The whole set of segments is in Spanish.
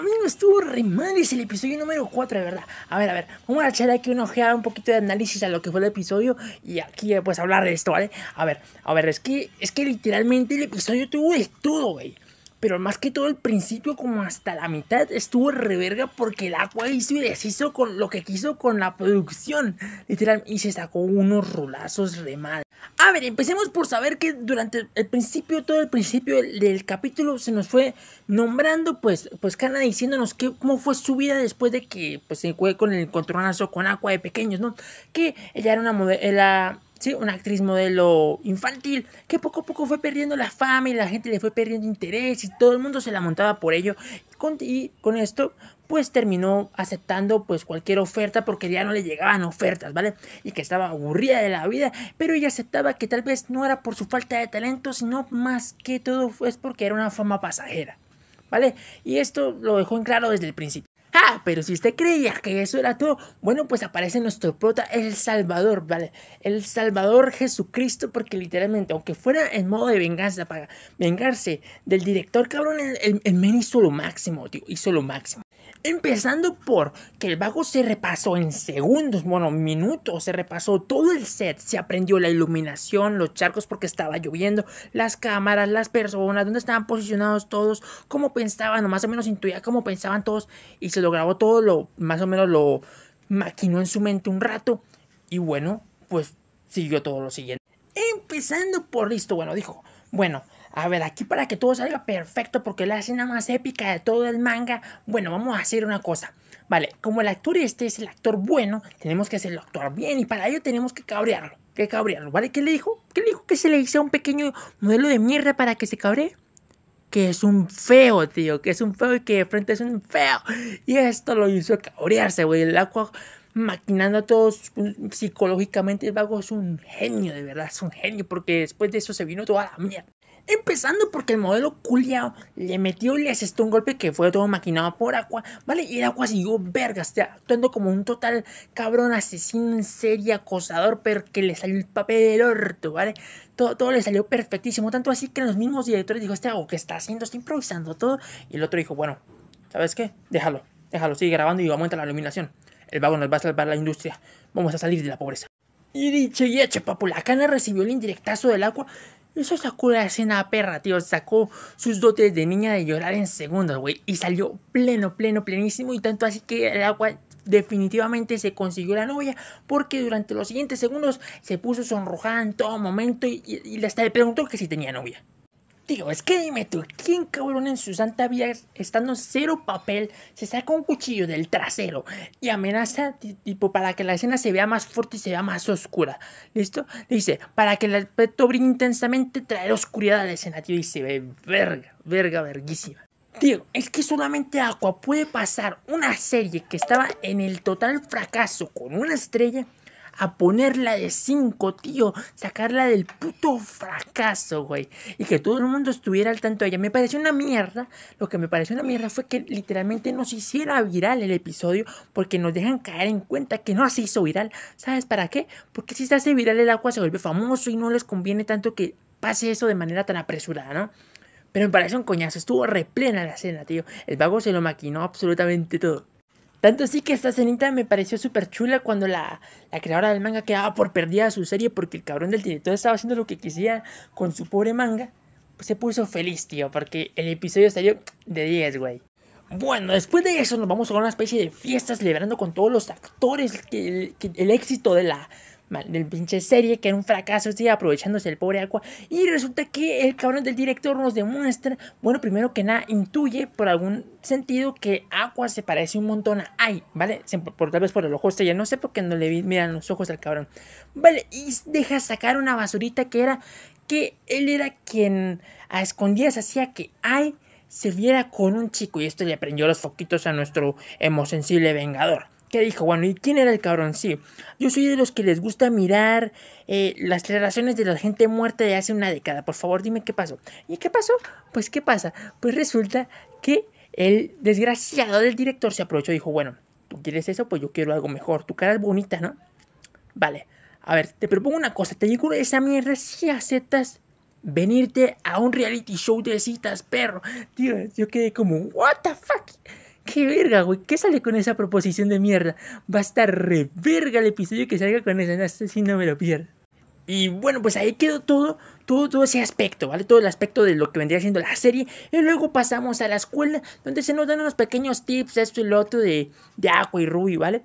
amigo, estuvo re mal. Es el episodio número 4, de verdad. A ver, a ver, vamos a echar aquí una ojeada, un poquito de análisis a lo que fue el episodio. Y aquí pues hablar de esto, ¿vale? A ver, a ver, es que, es que literalmente el episodio tuvo de todo, güey. Pero más que todo el principio, como hasta la mitad, estuvo reverga porque el agua hizo y deshizo con lo que quiso con la producción. Literal, y se sacó unos rulazos re mal. A ver, empecemos por saber que durante el principio, todo el principio del, capítulo se nos fue nombrando, pues, pues Kana diciéndonos que, cómo fue su vida después de que pues, se fue con el encontronazo con Aqua de pequeños, ¿no? Que ella era una modelo, ¿sí? Una actriz modelo infantil que poco a poco fue perdiendo la fama y la gente le fue perdiendo interés y todo el mundo se la montaba por ello. y con, esto, pues terminó aceptando pues cualquier oferta porque ya no le llegaban ofertas, ¿vale? Y que estaba aburrida de la vida, pero ella aceptaba que tal vez no era por su falta de talento, sino más que todo es pues, porque era una fama pasajera, ¿vale? Y esto lo dejó en claro desde el principio. Ah, pero si usted creía que eso era todo, bueno, pues aparece nuestro prota, el Salvador, ¿vale? El Salvador Jesucristo, porque literalmente, aunque fuera en modo de venganza para vengarse del director, cabrón, el, el men hizo lo máximo, tío, hizo lo máximo. Empezando por que el bajo se repasó en segundos, bueno, minutos, se repasó todo el set, se aprendió la iluminación, los charcos porque estaba lloviendo, las cámaras, las personas, dónde estaban posicionados todos, cómo pensaban, o más o menos intuía cómo pensaban todos, y se lo grabó todo, lo, más o menos lo maquinó en su mente un rato, y bueno, pues siguió todo lo siguiente. Empezando por listo, bueno, dijo, bueno, a ver, aquí para que todo salga perfecto, porque es la escena más épica de todo el manga, bueno, vamos a hacer una cosa. Vale, como el actor este es el actor bueno, tenemos que hacerlo actuar bien y para ello tenemos que cabrearlo. Que cabrearlo, ¿vale? ¿Qué le dijo? ¿Qué le dijo que se le hiciera un pequeño modelo de mierda para que se cabre? que es un feo, tío, que es un feo y que de frente es un feo. Y esto lo hizo cabrearse, güey. El agua maquinando a todos psicológicamente. El vago es un genio, de verdad, es un genio, porque después de eso se vino toda la mierda. Empezando porque el modelo culiao le metió y le asestó un golpe que fue todo maquinado por Aqua, ¿vale? Y el agua siguió vergas, actuando como un total cabrón asesino en serie, acosador, pero que le salió el papel del orto, ¿vale? Todo, todo le salió perfectísimo, tanto así que los mismos directores dijo, este algo ¿qué está haciendo, está improvisando todo. Y el otro dijo, bueno, ¿sabes qué? Déjalo, déjalo, sigue grabando y aumenta la iluminación. El vago nos va a salvar la industria, vamos a salir de la pobreza. Y dicho y hecho, cana recibió el indirectazo del Aqua eso sacó la escena perra, tío. Sacó sus dotes de niña de llorar en segundos, güey. Y salió pleno, pleno, plenísimo. Y tanto así que el agua definitivamente se consiguió la novia. Porque durante los siguientes segundos se puso sonrojada en todo momento. Y, y hasta le preguntó que si tenía novia. Digo, es que dime tú, ¿quién cabrón en su santa vida, estando cero papel, se saca un cuchillo del trasero y amenaza, tipo, para que la escena se vea más fuerte y se vea más oscura? ¿Listo? Dice, para que el aspecto brille intensamente, traer oscuridad a la escena, tío, y se ve verga, verga, verguísima. Tío, es que solamente Aqua puede pasar una serie que estaba en el total fracaso con una estrella a ponerla de 5, tío, sacarla del puto fracaso, güey. Y que todo el mundo estuviera al tanto de ella. Me pareció una mierda. Lo que me pareció una mierda fue que literalmente nos hiciera viral el episodio porque nos dejan caer en cuenta que no se hizo viral. ¿Sabes para qué? Porque si se hace viral el agua se vuelve famoso y no les conviene tanto que pase eso de manera tan apresurada, ¿no? Pero me parece un coñazo, estuvo replena la escena, tío. El vago se lo maquinó absolutamente todo. Tanto así que esta cenita me pareció súper chula cuando la, la, creadora del manga quedaba por perdida su serie porque el cabrón del director estaba haciendo lo que quisiera con su pobre manga. Pues se puso feliz, tío, porque el episodio salió de 10, güey. Bueno, después de eso nos vamos a una especie de fiesta celebrando con todos los actores que el éxito de la, mal, del pinche serie que era un fracaso, sigue este, aprovechándose el pobre Aqua. Y resulta que el cabrón del director nos demuestra, bueno, primero que nada, intuye por algún sentido que Aqua se parece un montón a Ai, ¿vale? Por, tal vez por el ojo este, ya no sé por qué no le vi, miran los ojos al cabrón. Vale, y deja sacar una basurita que era que él era quien a escondidas hacía que Ai se viera con un chico. Y esto le prendió los foquitos a nuestro sensible vengador. ¿Qué dijo, bueno, ¿y quién era el cabrón? Sí, yo soy de los que les gusta mirar eh, las relaciones de la gente muerta de hace una década. Por favor, dime qué pasó. ¿Y qué pasó? Pues qué pasa. Pues resulta que el desgraciado del director se aprovechó y dijo, bueno, tú quieres eso, pues yo quiero algo mejor. Tu cara es bonita, ¿no? Vale. A ver, te propongo una cosa. Te digo esa mierda si aceptas venirte a un reality show de citas, perro. Tío, yo quedé como, what the fuck. Qué verga, güey. ¿Qué sale con esa proposición de mierda? Va a estar re verga el episodio que salga con esa. No, si este no me lo pierdo. Y bueno, pues ahí quedó todo, todo, ese aspecto, ¿vale? Todo el aspecto de lo que vendría siendo la serie. Y luego pasamos a la escuela, donde se nos dan unos pequeños tips, esto y lo otro de, de Aqua y Ruby, ¿vale?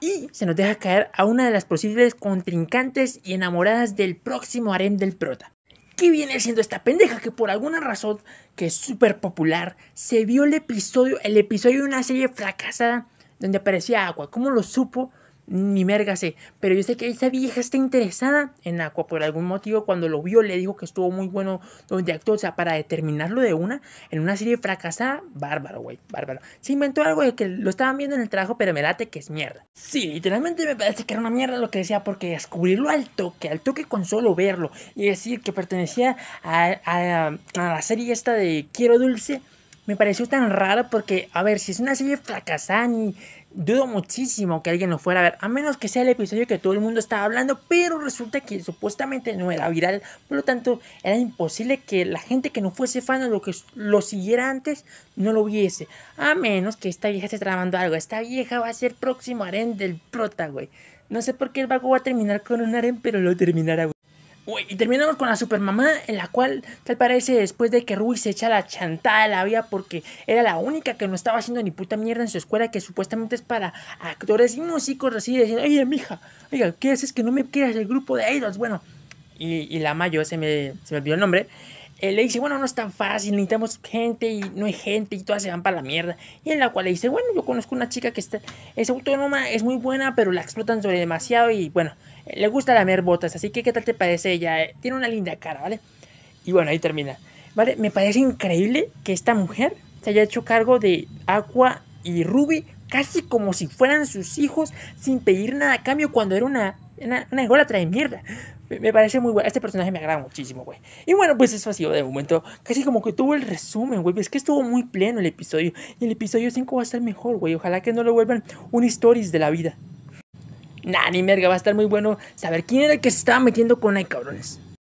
Y se nos deja caer a una de las posibles contrincantes y enamoradas del próximo harem del prota. ¿Qué viene siendo esta pendeja que por alguna razón que es súper popular se vio el episodio, el episodio de una serie fracasada donde aparecía agua? ¿Cómo lo supo? ni mérgase. Pero yo sé que esa vieja está interesada en Aqua. Por algún motivo, cuando lo vio, le dijo que estuvo muy bueno donde actuó. O sea, para determinarlo de una, en una serie fracasada, bárbaro, güey, bárbaro. Se inventó algo de que lo estaban viendo en el trabajo, pero me late que es mierda. Sí, literalmente me parece que era una mierda lo que decía, porque descubrirlo al toque, al toque con solo verlo, y decir que pertenecía a, a, a la serie esta de Quiero Dulce me pareció tan raro porque, a ver, si es una serie fracasada, dudo muchísimo que alguien lo fuera a ver, a menos que sea el episodio que todo el mundo estaba hablando, pero resulta que supuestamente no era viral, por lo tanto era imposible que la gente que no fuese fan o lo que lo siguiera antes no lo viese, a menos que esta vieja esté tramando algo, esta vieja va a ser próximo harén del prota, güey. No sé por qué el vago va a terminar con un harén, pero lo terminará, güey. Y terminamos con la supermamá, en la cual tal parece después de que Ruby se echa la chantada la vida porque era la única que no estaba haciendo ni puta mierda en su escuela, que supuestamente es para actores y músicos, así diciendo, oye, mija, oiga, ¿qué haces que no me quieras el grupo de idols? Bueno, y, y la Mayo, se me, se me olvidó el nombre, le dice, bueno, no es tan fácil, necesitamos gente y no hay gente y todas se van para la mierda. Y en la cual le dice, bueno, yo conozco una chica que está, es autónoma, es muy buena, pero la explotan sobre demasiado y bueno, le gusta lamer botas, así que ¿qué tal te parece ella? Tiene una linda cara, ¿vale? Y bueno, ahí termina. ¿Vale? Me parece increíble que esta mujer se haya hecho cargo de Aqua y Ruby casi como si fueran sus hijos sin pedir nada a cambio cuando era una, una, una de mierda. Me parece muy bueno. Este personaje me agrada muchísimo, güey. Y bueno, pues eso ha sido de momento. Casi como que tuvo el resumen, güey. Es que estuvo muy pleno el episodio. Y el episodio 5 va a estar mejor, güey. Ojalá que no lo vuelvan un stories de la vida. Nani merga. Va a estar muy bueno saber quién era el que se estaba metiendo con ahí, cabrones.